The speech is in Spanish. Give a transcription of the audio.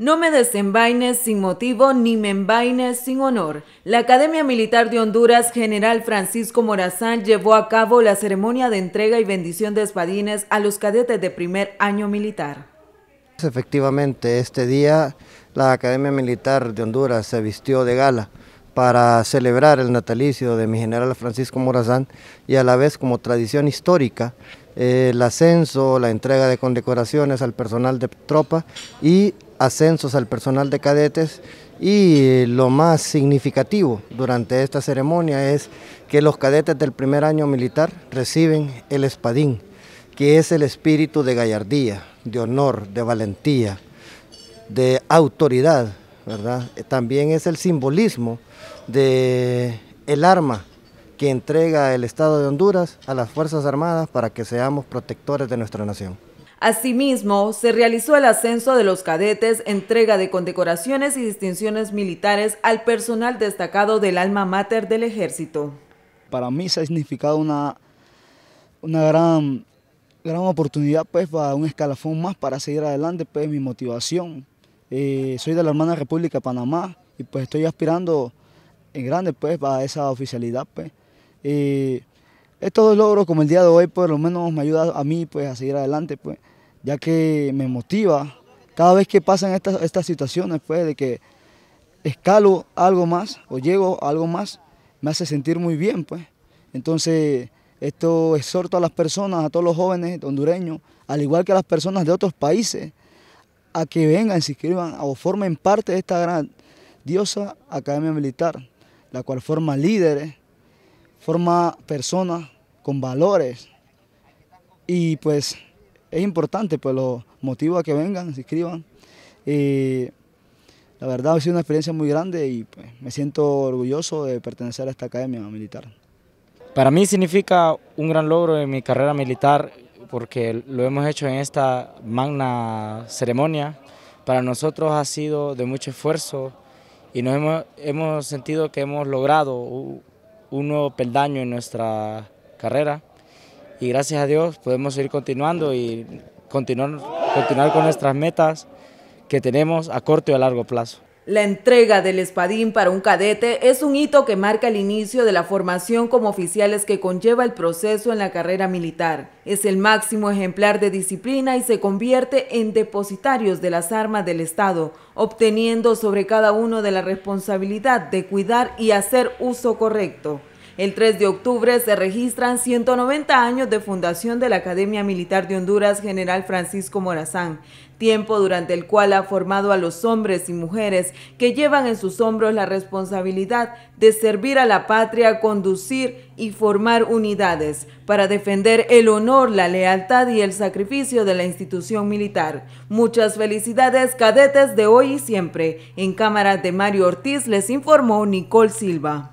No me desenvaines sin motivo ni me envaines sin honor. La Academia Militar de Honduras, General Francisco Morazán, llevó a cabo la ceremonia de entrega y bendición de espadines a los cadetes de primer año militar. Efectivamente, este día la Academia Militar de Honduras se vistió de gala para celebrar el natalicio de mi general Francisco Morazán y a la vez como tradición histórica el ascenso, la entrega de condecoraciones al personal de tropa y ascensos al personal de cadetes y eh, lo más significativo durante esta ceremonia es que los cadetes del primer año militar reciben el espadín, que es el espíritu de gallardía, de honor, de valentía, de autoridad, ¿verdad? También es el simbolismo de el arma que entrega el Estado de Honduras a las Fuerzas Armadas para que seamos protectores de nuestra nación. Asimismo, se realizó el ascenso de los cadetes, entrega de condecoraciones y distinciones militares al personal destacado del alma mater del ejército. Para mí se ha significado una, una gran, gran oportunidad pues, para un escalafón más para seguir adelante, pues mi motivación. Eh, soy de la hermana República de Panamá y pues estoy aspirando en grande pues a esa oficialidad pues. Eh, estos dos logros, como el día de hoy, por lo menos me ayuda a mí pues, a seguir adelante, pues, ya que me motiva cada vez que pasan estas, estas situaciones, pues, de que escalo algo más o llego a algo más, me hace sentir muy bien, pues. Entonces, esto exhorto a las personas, a todos los jóvenes hondureños, al igual que a las personas de otros países, a que vengan, se inscriban o formen parte de esta gran diosa Academia Militar, la cual forma líderes, forma personas con valores y pues es importante, pues los motiva que vengan, se inscriban. y la verdad ha sido una experiencia muy grande y pues, me siento orgulloso de pertenecer a esta academia militar. Para mí significa un gran logro en mi carrera militar porque lo hemos hecho en esta magna ceremonia. Para nosotros ha sido de mucho esfuerzo y nos hemos, hemos sentido que hemos logrado un nuevo peldaño en nuestra carrera y gracias a Dios podemos seguir continuando y continuar, continuar con nuestras metas que tenemos a corto y a largo plazo. La entrega del espadín para un cadete es un hito que marca el inicio de la formación como oficiales que conlleva el proceso en la carrera militar. Es el máximo ejemplar de disciplina y se convierte en depositarios de las armas del Estado, obteniendo sobre cada uno de la responsabilidad de cuidar y hacer uso correcto. El 3 de octubre se registran 190 años de fundación de la Academia Militar de Honduras General Francisco Morazán, tiempo durante el cual ha formado a los hombres y mujeres que llevan en sus hombros la responsabilidad de servir a la patria, conducir y formar unidades para defender el honor, la lealtad y el sacrificio de la institución militar. Muchas felicidades cadetes de hoy y siempre. En Cámara de Mario Ortiz les informó Nicole Silva.